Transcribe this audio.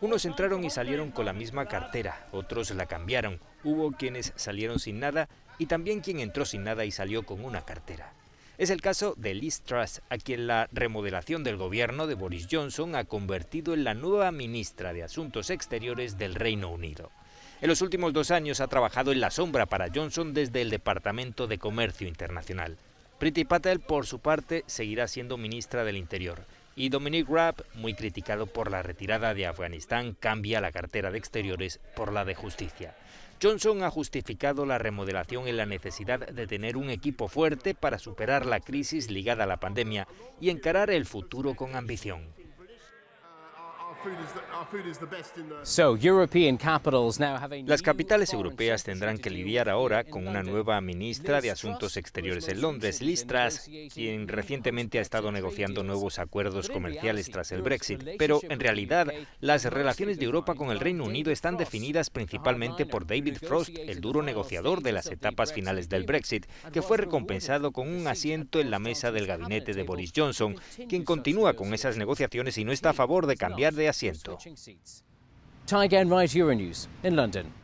Unos entraron y salieron con la misma cartera, otros la cambiaron, hubo quienes salieron sin nada y también quien entró sin nada y salió con una cartera. Es el caso de Liz Truss, a quien la remodelación del gobierno de Boris Johnson ha convertido en la nueva ministra de Asuntos Exteriores del Reino Unido. En los últimos dos años ha trabajado en la sombra para Johnson desde el Departamento de Comercio Internacional. Priti Patel, por su parte, seguirá siendo ministra del Interior y Dominic Raab, muy criticado por la retirada de Afganistán, cambia la cartera de Exteriores por la de Justicia. Johnson ha justificado la remodelación en la necesidad de tener un equipo fuerte para superar la crisis ligada a la pandemia y encarar el futuro con ambición. Las capitales europeas tendrán que lidiar ahora con una nueva ministra de Asuntos Exteriores en Londres, Liz Truss, quien recientemente ha estado negociando nuevos acuerdos comerciales tras el Brexit. Pero en realidad, las relaciones de Europa con el Reino Unido están definidas principalmente por David Frost, el duro negociador de las etapas finales del Brexit, que fue recompensado con un asiento en la mesa del gabinete de Boris Johnson, quien continúa con esas negociaciones y no está a favor de cambiar de asiento. and Ride Euronews, en London.